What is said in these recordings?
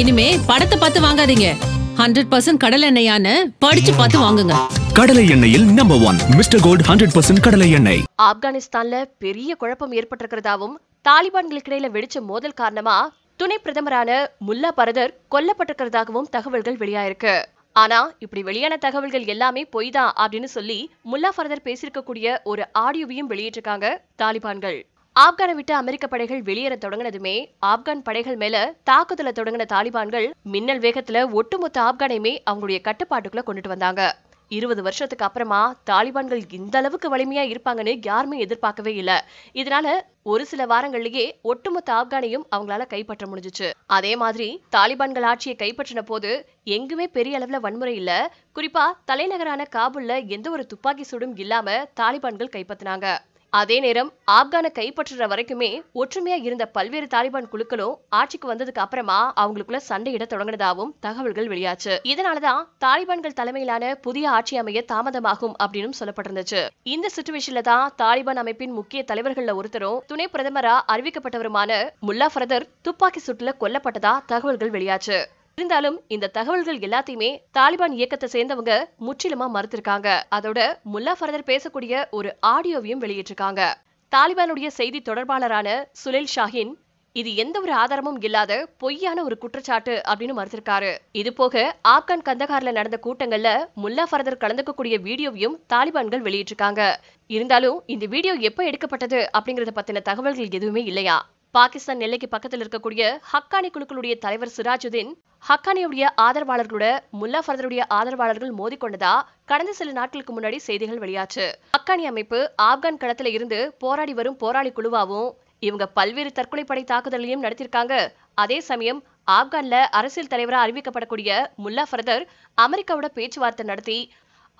இனிமே படத்தை பார்த்து வாங்காதீங்க ஹண்ட்ரட் பர்சன்ட் கடல் எண்ணெயான படிச்சு பார்த்து வாங்குங்க கடலை எண்ணெயில் number one mister gold hundred percent கடலை எண்ணெய் ஆப்கானிஸ்தான்ல பெரிய குழப்பம் ஏற்பட்டிருக்கிறதாவும் தாலிபான்களுக்கு இடையில வெடிச்ச மோதல் காரணமா துணை பிரதமரான முல்லா பரதர் கொல்லப்பட்டிருக்கிறதாகவும் தகவல்கள் வெளியாயிருக்கு ஆனா இப்படி வெளியான தகவல்கள் எல்லாமே பொய் தான் அப்படின்னு சொல்லி முல்லா பரதர் பேசியிருக்கக்கூடிய ஒரு ஆடியோவையும் வெளியிட்டிருக்காங்க தாலிபான்கள் ஆப்கானை விட்டு அமெரிக்க படைகள் வெளியேற தொடங்கினதுமே ஆப்கான் படைகள் மேல தாக்குதல தொடங்கின தாலிபான்கள் மின்னல் வேகத்துல ஒட்டுமொத்த ஆப்கானையுமே அவங்களுடைய கட்டுப்பாட்டுக்குள்ள கொண்டுட்டு வந்தாங்க இருபது வருஷத்துக்கு அப்புறமா தாலிபான்கள் இந்த அளவுக்கு வலிமையா இருப்பாங்கன்னு யாருமே எதிர்பார்க்கவே இல்ல இதனால ஒரு சில வாரங்கள்லயே ஒட்டுமொத்த ஆப்கானையும் அவங்களால கைப்பற்ற முடிஞ்சிச்சு அதே மாதிரி தாலிபான்கள் ஆட்சியை கைப்பற்றின போது எங்குமே பெரிய அளவுல வன்முறை இல்ல குறிப்பா தலைநகரான காபூல்ல எந்த ஒரு துப்பாக்கி சூடும் இல்லாம தாலிபான்கள் கைப்பற்றினாங்க அதே நேரம் ஆப்கானை கைப்பற்றுற வரைக்குமே ஒற்றுமையா இருந்த பல்வேறு தாலிபான் குழுக்களும் ஆட்சிக்கு வந்ததுக்கு அப்புறமா அவங்களுக்குள்ள சண்டையிட தொடங்கினதாகவும் தகவல்கள் வெளியாச்சு இதனாலதான் தாலிபான்கள் தலைமையிலான புதிய ஆட்சி அமைய தாமதமாகும் அப்படின்னு சொல்லப்பட்டிருந்துச்சு இந்த சுச்சுவேஷன்ல தான் தாலிபான் அமைப்பின் முக்கிய தலைவர்கள்ல ஒருத்தரும் துணை பிரதமரா அறிவிக்கப்பட்டவருமான முல்லா ஃபரதர் துப்பாக்கி சுட்டுல கொல்லப்பட்டதா தகவல்கள் வெளியாச்சு இருந்தாலும் இந்த தகவல்கள் எல்லாத்தையுமே தாலிபான் இயக்கத்தை சேர்ந்தவங்க முற்றிலுமா மறுத்திருக்காங்க அதோட முல்லா ஃபரதர் பேசக்கூடிய ஒரு ஆடியோவையும் வெளியிட்டிருக்காங்க தாலிபானுடைய செய்தி தொடர்பாளரான சுலில் ஷாஹின் இது எந்த ஒரு ஆதாரமும் இல்லாத பொய்யான ஒரு குற்றச்சாட்டு அப்படின்னு மறுத்திருக்காரு இது போக ஆப்கான் கந்தகார்ல நடந்த கூட்டங்கள்ல முல்லா ஃபரதர் கலந்துக்கக்கூடிய வீடியோவையும் தாலிபான்கள் வெளியிட்டிருக்காங்க இருந்தாலும் இந்த வீடியோ எப்ப எடுக்கப்பட்டது அப்படிங்கறத பத்தின தகவல்கள் எதுவுமே இல்லையா பாகிஸ்தான் எல்லைக்கு பக்கத்தில் இருக்கக்கூடிய ஹக்கானி குழுக்களுடைய தலைவர் சிராஜுதீன் ஹக்கானியுடைய ஆதரவாளர்களோட முல்லா ஃபர்தருடைய ஆதரவாளர்கள் மோதிக்கொண்டதா கடந்த சில நாட்களுக்கு முன்னாடி செய்திகள் வெளியாச்சு ஹக்கானி அமைப்பு ஆப்கான் களத்துல இருந்து போராடி வரும் போராளி குழுவாவும் இவங்க பல்வேறு தற்கொலை படை தாக்குதலையும் நடத்திருக்காங்க அதே சமயம் ஆப்கான்ல அரசியல் தலைவராக அறிவிக்கப்படக்கூடிய முல்லா ஃபர்தர் அமெரிக்காவோட பேச்சுவார்த்தை நடத்தி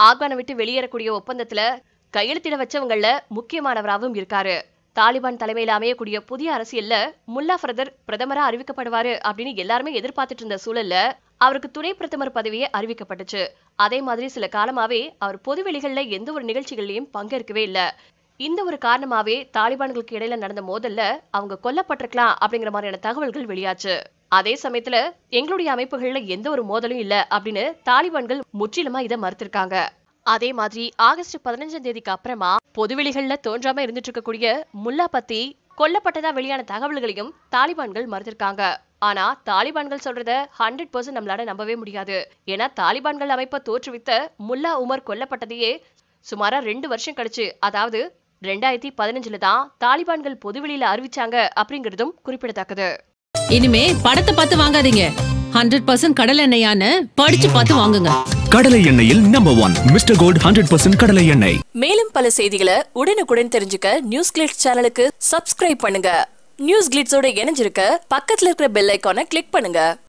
ஆப்கானை விட்டு வெளியேறக்கூடிய ஒப்பந்தத்துல கையெழுத்திட வச்சவங்கள முக்கியமானவராகவும் இருக்காரு தாலிபான் தலைமையில் அமையக்கூடிய புதிய அரசியல்ல முல்லா பிரதர் பிரதமரா அறிவிக்கப்படுவாரு அப்படின்னு எல்லாருமே எதிர்பார்த்துட்டு இருந்த சூழல்ல அவருக்கு துணை பிரதமர் பதவியே அறிவிக்கப்பட்டுச்சு அதே மாதிரி சில காலமாவே அவர் பொதுவெளிகள்ல எந்த ஒரு நிகழ்ச்சிகள்லயும் பங்கேற்கவே இல்ல இந்த ஒரு காரணமாவே தாலிபான்களுக்கு இடையில நடந்த மோதல்ல அவங்க கொல்லப்பட்டிருக்கலாம் அப்படிங்கிற மாதிரியான தகவல்கள் வெளியாச்சு அதே சமயத்துல எங்களுடைய அமைப்புகள்ல எந்த ஒரு மோதலும் இல்ல அப்படின்னு தாலிபான்கள் முற்றிலுமா இதை மறுத்திருக்காங்க அதே மாதிரி ஆகஸ்ட் பதினஞ்சாம் தேதிக்கு அப்புறமா பொதுவெளிகள்ல தோன்றாம இருந்துட்டு இருக்கக்கூடிய முல்லா பத்தி கொல்லப்பட்டதா வெளியான தகவல்களையும் தாலிபான்கள் மறுத்திருக்காங்க ஆனா தாலிபான்கள் சொல்றத ஹண்ட்ரட் பர்சன்ட் நம்மளால நம்பவே முடியாது ஏன்னா தாலிபான்கள் அமைப்பை தோற்றுவித்த முல்லா உமர் கொல்லப்பட்டதையே சுமாரா ரெண்டு வருஷம் கழிச்சு அதாவது ரெண்டாயிரத்தி பதினஞ்சுல தான் தாலிபான்கள் பொதுவெளியில அறிவிச்சாங்க அப்படிங்கறதும் குறிப்பிடத்தக்கது இனிமே படத்தை பார்த்து வாங்காதீங்க ஹண்ட்ரட் பர்சன்ட் கடலை எண்ணெயான படிச்சு பார்த்து வாங்குங்க கடலை எண்ணெயில் number one mister gold hundred percent கடலை எண்ணெய் மேலும் பல செய்திகளை உடனுக்குடன் தெரிஞ்சுக்க நியூஸ் கிளிட்ஸ் சேனலுக்கு சப்ஸ்கிரைப் பண்ணுங்க நியூஸ் கிளிட்ஸோட இணைஞ்சிருக்க பக்கத்துல இருக்கிற பெல் ஐக்கான கிளிக் பண்ணுங்க